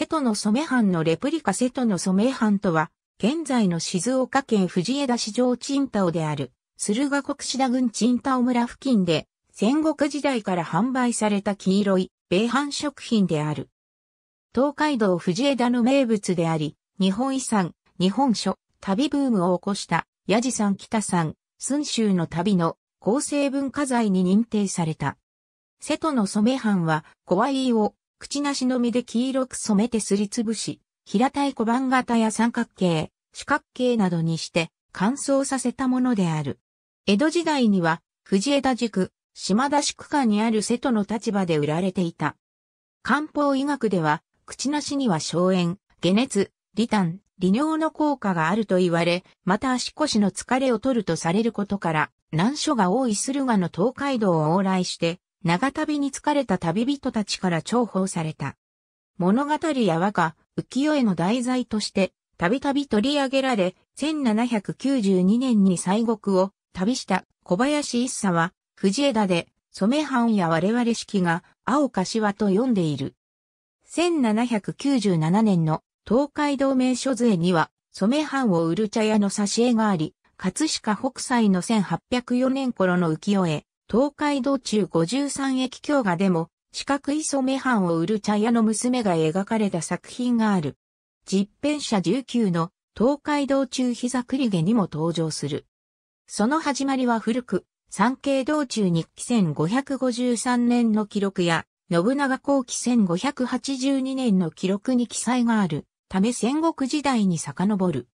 瀬戸の染藩のレプリカ瀬戸の染藩とは、現在の静岡県藤枝市上チンタオである、駿河国志田郡チンタオ村付近で、戦国時代から販売された黄色い、米藩食品である。東海道藤枝の名物であり、日本遺産、日本書、旅ブームを起こした、矢地さん北さん、寸州の旅の構成文化財に認定された。瀬戸の染藩は、小愛を口なしの実で黄色く染めてすりつぶし、平たい小判型や三角形、四角形などにして乾燥させたものである。江戸時代には、藤枝塾、島田宿間にある瀬戸の立場で売られていた。漢方医学では、口なしには消炎、解熱、利胆、利尿の効果があると言われ、また足腰の疲れを取るとされることから、難所が多い駿河の東海道を往来して、長旅に疲れた旅人たちから重宝された。物語や和歌、浮世絵の題材として、たびたび取り上げられ、1792年に西国を旅した小林一茶は、藤枝で、染藩や我々式が、青柏と読んでいる。1797年の東海道名所税には、染藩を売る茶屋の挿絵があり、葛飾北斎の1804年頃の浮世絵、東海道中53駅京画でも、四角い染版を売る茶屋の娘が描かれた作品がある。実編者19の東海道中膝栗毛にも登場する。その始まりは古く、三景道中日記1553年の記録や、信長後期1582年の記録に記載がある、ため戦国時代に遡る。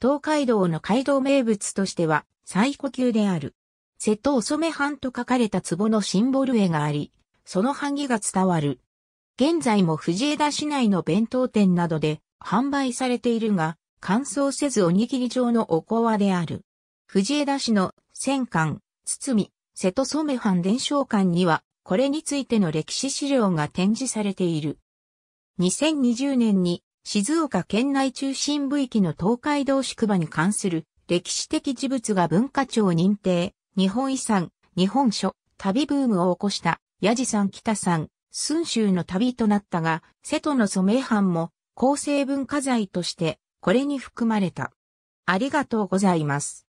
東海道の街道名物としては、最古級である。瀬戸遅め藩と書かれた壺のシンボル絵があり、その版木が伝わる。現在も藤枝市内の弁当店などで販売されているが、乾燥せずおにぎり状のおこわである。藤枝市の戦艦、堤、瀬戸染藩伝承館には、これについての歴史資料が展示されている。2020年に静岡県内中心部域の東海道宿場に関する歴史的事物が文化庁認定、日本遺産、日本書、旅ブームを起こした、弥ジさん北さん、寸州の旅となったが、瀬戸の名藩も、構成文化財として、これに含まれた。ありがとうございます。